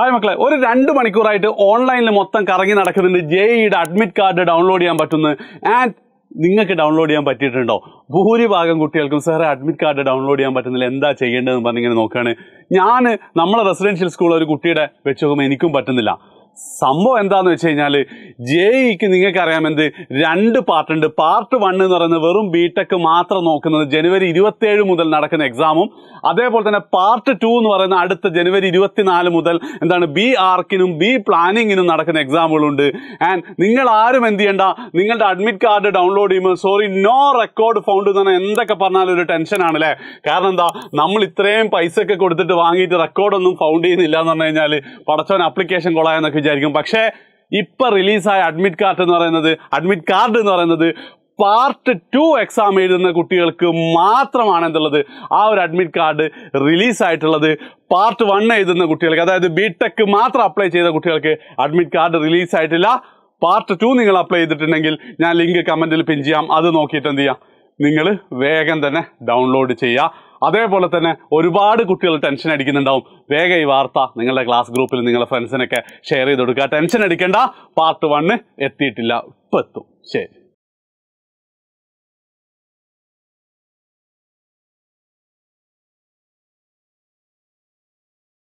hi മക്കളെ ഒരു രണ്ട് മണിക്കൂറായിട്ട് ഓൺലൈനിൽ മൊത്തം കറങ്ങി നടക്കുന്നുണ്ട് ജെ അഡ്മിറ്റ് കാർഡ് ഡൗൺലോഡ് ചെയ്യാൻ പറ്റുന്നു ആൻഡ് നിങ്ങൾക്ക് ഡൗൺലോഡ് ചെയ്യാൻ പറ്റിയിട്ടുണ്ടോ ഭൂരിഭാഗം കുട്ടികൾക്കും സാറെ അഡ്മിറ്റ് കാർഡ് ഡൗൺലോഡ് ചെയ്യാൻ പറ്റുന്നില്ല എന്താ ചെയ്യേണ്ടതെന്ന് പറഞ്ഞിങ്ങനെ നോക്കുകയാണ് ഞാൻ നമ്മളെ റെസിഡൻഷ്യൽ സ്കൂളിൽ ഒരു കുട്ടിയുടെ വെച്ച് നോക്കുമ്പോൾ എനിക്കും പറ്റുന്നില്ല സംഭവം എന്താന്ന് വെച്ച് കഴിഞ്ഞാൽ ജെ ഇക്ക് നിങ്ങൾക്ക് അറിയാമെന്ത് എന്ത് രണ്ട് പാർട്ടുണ്ട് പാർട്ട് വൺ എന്ന് പറയുന്നത് വെറും ബിടെക് മാത്രം നോക്കുന്നത് ജനുവരി ഇരുപത്തേഴ് മുതൽ നടക്കുന്ന എക്സാമും അതേപോലെ തന്നെ പാർട്ട് ടു എന്ന് പറയുന്ന അടുത്ത ജനുവരി ഇരുപത്തിനാല് മുതൽ എന്താണ് ബി ആർക്കിനും ബി പ്ലാനിങ്ങിനും നടക്കുന്ന എക്സാമുകളുണ്ട് ആൻഡ് നിങ്ങൾ ആരും എന്ത് ചെയ്യണ്ട നിങ്ങളുടെ അഡ്മിറ്റ് കാർഡ് ഡൗൺലോഡ് ചെയ്യുമ്പോൾ സോറി നോ റെക്കോർഡ് ഫൗണ്ട് എന്ന് പറഞ്ഞാൽ എന്തൊക്കെ പറഞ്ഞാലും ഒരു ടെൻഷനാണ് അല്ലേ കാരണം എന്താ നമ്മൾ ഇത്രയും പൈസ ഒക്കെ കൊടുത്തിട്ട് വാങ്ങിയിട്ട് റെക്കോർഡൊന്നും ഫൗണ്ട് ചെയ്യുന്നില്ല എന്ന് പറഞ്ഞു കഴിഞ്ഞാൽ പടച്ചവൻ അപ്ലിക്കേഷൻ കൊളായെന്നൊക്കെ വിചാരിക്കും പക്ഷേ ഇപ്പം റിലീസായ അഡ്മിറ്റ് കാർഡ് എന്ന് പറയുന്നത് അഡ്മിറ്റ് കാർഡ് എന്ന് പറയുന്നത് പാർട്ട് ടു എക്സാം എഴുതുന്ന കുട്ടികൾക്ക് മാത്രമാണ് എന്തുള്ളത് ആ ഒരു അഡ്മിറ്റ് കാർഡ് റിലീസായിട്ടുള്ളത് പാർട്ട് വൺ എഴുതുന്ന കുട്ടികൾക്ക് അതായത് ബി ടെക് മാത്രം അപ്ലൈ ചെയ്ത കുട്ടികൾക്ക് അഡ്മിറ്റ് കാർഡ് റിലീസായിട്ടില്ല പാർട്ട് ടു നിങ്ങൾ അപ്ലൈ ചെയ്തിട്ടുണ്ടെങ്കിൽ ഞാൻ ലിങ്ക് കമൻറ്റിൽ പിൻ ചെയ്യാം അത് നോക്കിയിട്ട് എന്ത് ചെയ്യാം നിങ്ങൾ വേഗം തന്നെ ഡൗൺലോഡ് ചെയ്യുക അതേപോലെ തന്നെ ഒരുപാട് കുട്ടികൾ ടെൻഷൻ അടിക്കുന്നുണ്ടാവും വേഗം ഈ വാർത്ത നിങ്ങളുടെ ക്ലാസ് ഗ്രൂപ്പിൽ നിങ്ങളുടെ ഫ്രണ്ട്സിനൊക്കെ ഷെയർ ചെയ്ത് കൊടുക്കുക ടെൻഷൻ അടിക്കേണ്ട പാർട്ട് വണ്ണ് എത്തിയിട്ടില്ല ഇപ്പം എത്തും ശരി